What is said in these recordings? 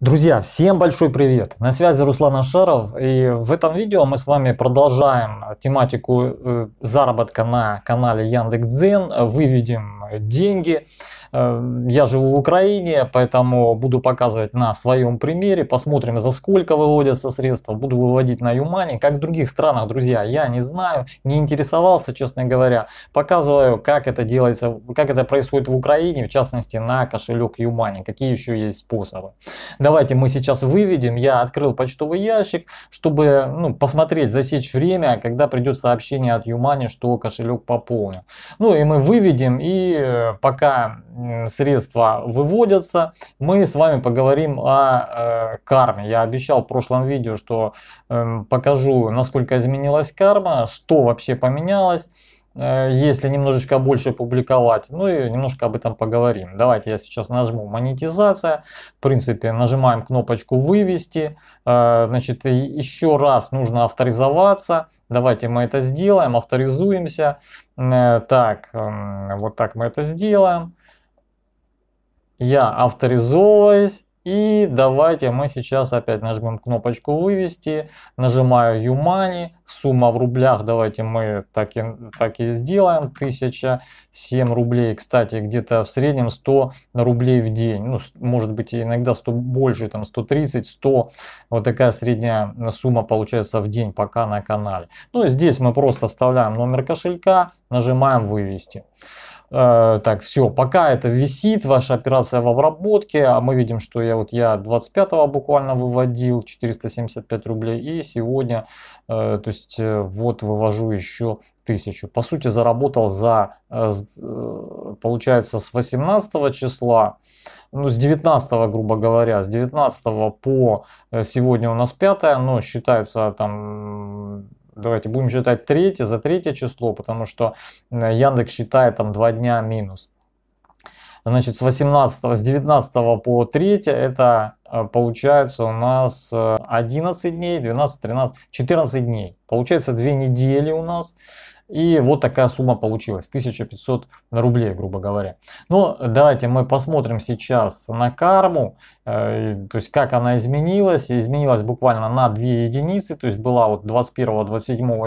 Друзья, всем большой привет! На связи Руслан Ашаров и в этом видео мы с вами продолжаем тематику э, заработка на канале Яндекс.Дзен, выведем деньги. Эм, я живу в Украине, поэтому буду показывать на своем примере, посмотрим за сколько выводятся средства, буду выводить на Юмане, как в других странах, друзья, я не знаю, не интересовался, честно говоря, показываю, как это делается, как это происходит в Украине, в частности на кошелек Юмани, какие еще есть способы. Давайте мы сейчас выведем, я открыл почтовый ящик, чтобы ну, посмотреть, засечь время, когда придет сообщение от Юмани, что кошелек пополнен. Ну и мы выведем, и э, пока Э, средства выводятся. Мы с вами поговорим о э, карме. Я обещал в прошлом видео, что э, покажу, насколько изменилась карма, что вообще поменялось э, если немножечко больше публиковать, ну и немножко об этом поговорим. Давайте я сейчас нажму монетизация, в принципе нажимаем кнопочку вывести, э, значит еще раз нужно авторизоваться, давайте мы это сделаем, авторизуемся, так, эм, вот так мы это сделаем, я авторизовываюсь. И давайте мы сейчас опять нажмем кнопочку вывести, нажимаю Юмани, сумма в рублях, давайте мы так и, так и сделаем, 1007 рублей, кстати, где-то в среднем 100 рублей в день, ну, может быть иногда 100 больше, там 130, 100, вот такая средняя сумма получается в день пока на канале. Ну, здесь мы просто вставляем номер кошелька, нажимаем вывести. Э, так, все, пока это висит, ваша операция в обработке, а мы видим, что я вот я 25 буквально выводил 475 рублей, и сегодня, э, то есть э, вот вывожу еще тысячу. По сути, заработал за, э, э получается, с 18 числа, ну, с 19, грубо говоря, с 19 по э, сегодня у нас 5, но считается там Давайте будем считать третье за третье число, потому что э, Яндекс считает там два дня минус. Значит, с 18, с 19 по 3 это э, получается у нас 11 э, дней, 12, 13, 14 дней. Получается 2 недели у нас. И вот такая сумма получилась, 1500 рублей, грубо говоря. Но давайте мы посмотрим сейчас на карму, э, то есть как она изменилась. Изменилась буквально на 2 единицы, то есть была вот 21-27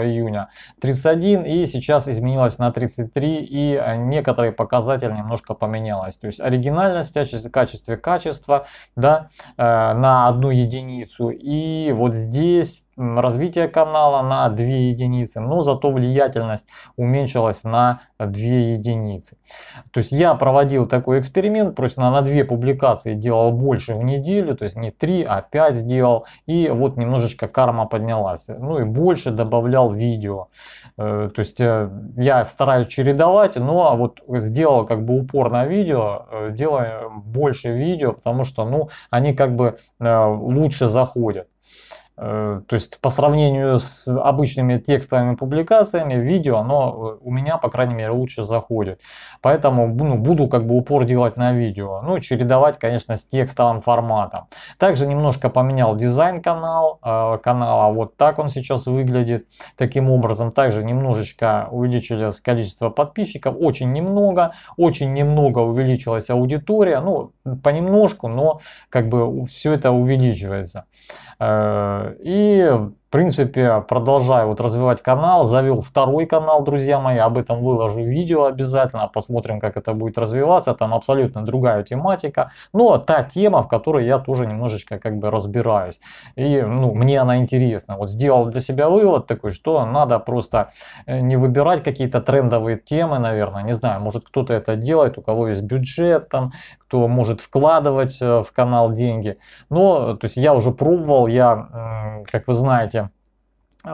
июня 31 и сейчас изменилась на 33 и некоторые показатели немножко поменялось. То есть оригинальность, в качестве качества, да, э, на одну единицу. И вот здесь развитие канала на 2 единицы, но зато влиятельность уменьшилась на 2 единицы. То есть я проводил такой эксперимент, просто на, на 2 публикации делал больше в неделю, то есть не 3, а 5 сделал, и вот немножечко карма поднялась. Ну и больше добавлял видео. Э, то есть э, я стараюсь чередовать, но ну а вот сделал как бы упор на видео, э, делаю больше видео, потому что ну, они как бы лучше заходят. Э, то есть по сравнению с обычными текстовыми публикациями, видео, оно э, у меня, по крайней мере, лучше заходит. Поэтому ну, буду как бы упор делать на видео. Ну, чередовать, конечно, с текстовым форматом. Также немножко поменял дизайн канал, э, канала. Вот так он сейчас выглядит. Таким образом, также немножечко увеличилось количество подписчиков. Очень немного. Очень немного увеличилась аудитория. Ну, понемножку, но как бы все это увеличивается. Э, и принципе, продолжаю вот развивать канал, завел второй канал, друзья мои, об этом выложу видео обязательно, посмотрим, как это будет развиваться, там абсолютно другая тематика, но та тема, в которой я тоже немножечко как бы разбираюсь, и ну, мне она интересна. Вот сделал для себя вывод такой, что надо просто э, не выбирать какие-то трендовые темы, наверное, не знаю, может кто-то это делает, у кого есть бюджет там, кто может вкладывать э, в канал деньги, но, то есть я уже пробовал, я, как вы знаете,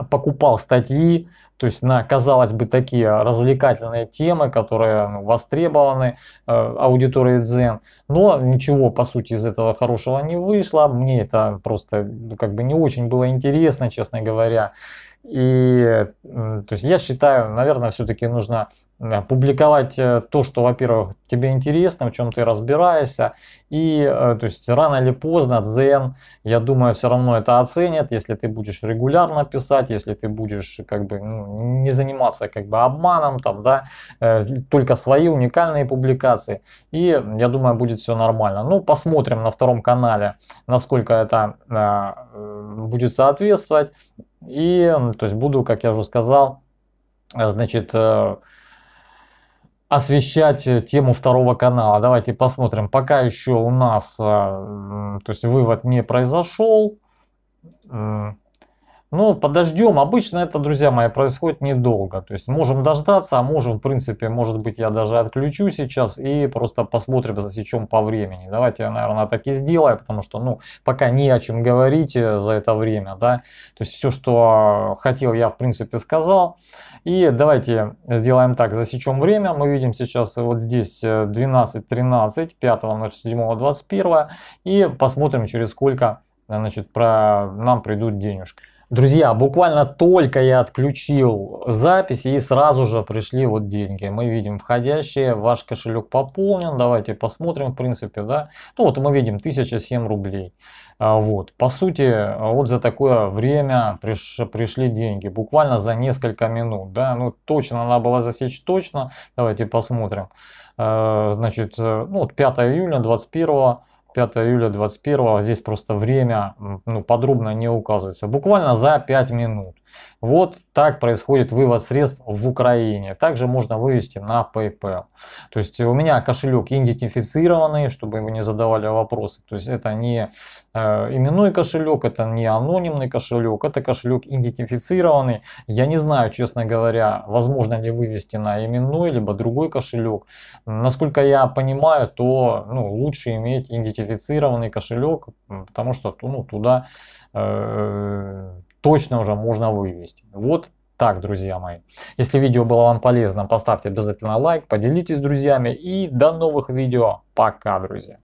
покупал статьи, то есть на, казалось бы, такие развлекательные темы, которые ну, востребованы э, аудиторией Дзен. Но ничего, по сути, из этого хорошего не вышло. Мне это просто ну, как бы не очень было интересно, честно говоря. И то есть я считаю, наверное, все-таки нужно публиковать э, то, что, во-первых, тебе интересно, в чем ты разбираешься. И э, то есть рано или поздно Дзен, я думаю, все равно это оценит, если ты будешь регулярно писать, если ты будешь как бы ну, не заниматься как бы обманом, там, да, э, только свои уникальные публикации. И я думаю, будет все нормально. Ну, посмотрим на втором канале, насколько это будет соответствовать. И, то есть, буду, как я уже сказал, э, значит, э, освещать э, тему второго канала. Давайте посмотрим. Пока еще у нас, то есть, вывод не произошел. Ну, подождем. Обычно это, друзья мои, происходит недолго. То есть можем дождаться, а можем, в принципе, может быть, я даже отключу сейчас и просто посмотрим, засечем по времени. Давайте я, наверное, так и сделаю, потому что, ну, пока не о чем говорить э, за это время, да. То есть все, что а, хотел, я, в принципе, сказал. И давайте сделаем так, засечем время. Мы видим сейчас вот здесь 12.13, э, 5.07.21. И посмотрим, через сколько э, значит, про нам придут денежки. Друзья, буквально только я отключил запись и сразу же пришли вот деньги. Мы видим входящие, ваш кошелек пополнен, давайте посмотрим в принципе, да. Ну вот мы видим 1007 рублей. А, вот, по сути, вот за такое время приш, пришли деньги, буквально за несколько минут, да. Ну точно надо было засечь точно, давайте посмотрим. А, значит, э, ну вот 5 июля 21 5 июля 21 здесь просто время ну, подробно не указывается. Буквально за 5 минут. Вот так происходит вывод средств в Украине. Также можно вывести на PayPal. То есть у меня кошелек идентифицированный, чтобы вы не задавали вопросы. То есть это не э, именной кошелек, это не анонимный кошелек, это кошелек идентифицированный. Я не знаю, честно говоря, возможно ли вывести на именной, либо другой кошелек. Насколько я понимаю, то ну, лучше иметь идентифицированный кошелек, потому что ну, туда э, точно уже можно вывести. Вот так, друзья мои. Если видео было вам полезно, поставьте обязательно лайк, поделитесь с друзьями и до новых видео. Пока, друзья.